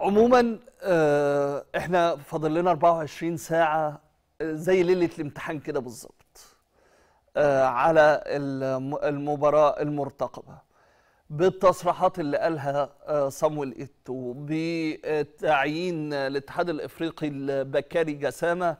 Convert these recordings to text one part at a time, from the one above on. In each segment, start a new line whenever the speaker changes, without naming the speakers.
عموما آه، احنا فاضل لنا 24 ساعه آه، زي ليله الامتحان كده بالظبط آه، على المباراه المرتقبه بالتصريحات اللي قالها صامويل ايتو بتعيين الاتحاد الافريقي البكاري جسامه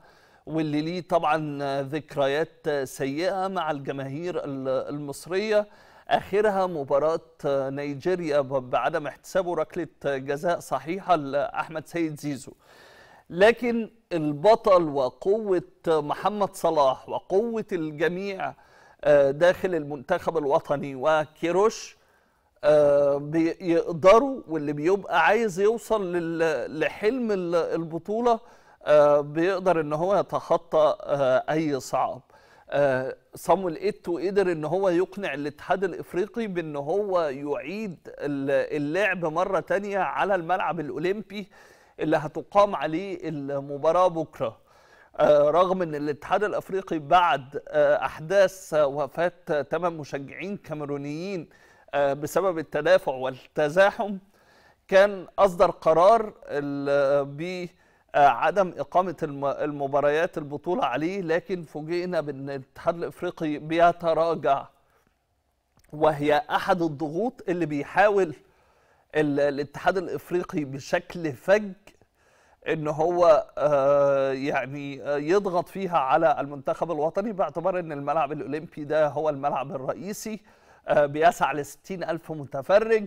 واللي ليه طبعا ذكريات سيئه مع الجماهير المصريه آخرها مباراة نيجيريا بعدم احتسابه ركلة جزاء صحيحة لأحمد سيد زيزو لكن البطل وقوة محمد صلاح وقوة الجميع آه، داخل المنتخب الوطني وكيروش آه، بيقدروا واللي بيبقى عايز يوصل لحلم البطولة آه، بيقدر ان هو يتخطى اي صعاب آه، صامويل ايتو قدر ان هو يقنع الاتحاد الافريقي بان هو يعيد اللعب مره تانية على الملعب الاولمبي اللي هتقام عليه المباراه بكره آه، رغم ان الاتحاد الافريقي بعد آه، احداث وفاه ثمان مشجعين كاميرونيين بسبب التدافع والتزاحم كان اصدر قرار ب عدم إقامة المباريات البطولة عليه لكن فوجئنا بأن الاتحاد الإفريقي بيتراجع وهي أحد الضغوط اللي بيحاول الاتحاد الإفريقي بشكل فج ان هو آه، يعني آه، يضغط فيها على المنتخب الوطني باعتبار ان الملعب الاولمبي ده هو الملعب الرئيسي آه، بيسع ل 60 الف متفرج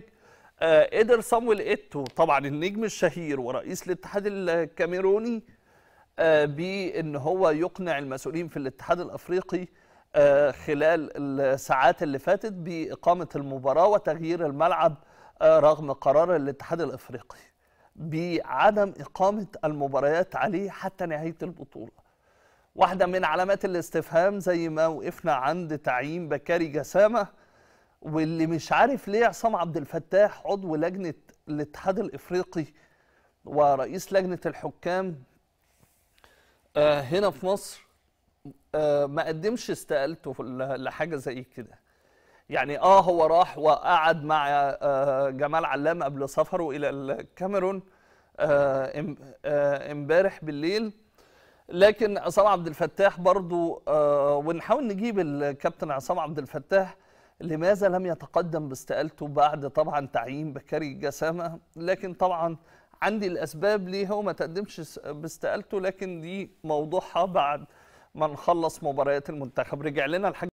قدر آه، صامويل ايتو طبعا النجم الشهير ورئيس الاتحاد الكاميروني آه، بان هو يقنع المسؤولين في الاتحاد الافريقي آه، خلال الساعات اللي فاتت باقامه المباراه وتغيير الملعب رغم قرار الاتحاد الافريقي بعدم اقامه المباريات عليه حتى نهايه البطوله. واحده من علامات الاستفهام زي ما وقفنا عند تعيين بكاري جسامه واللي مش عارف ليه عصام عبد الفتاح عضو لجنه الاتحاد الافريقي ورئيس لجنه الحكام آه، هنا في مصر آه، ما قدمش استقالته لحاجه زي كده يعني اه هو راح وقعد مع آه، جمال علام قبل سفره الى الكاميرون امبارح بالليل لكن عصام عبد الفتاح برضو ونحاول نجيب الكابتن عصام عبد الفتاح لماذا لم يتقدم باستقالته بعد طبعا تعيين بكري جسامة لكن طبعا عندي الأسباب ليه هو ما تقدمش باستقالته لكن دي موضوعها بعد ما نخلص مباريات المنتخب رجع لنا الحاجة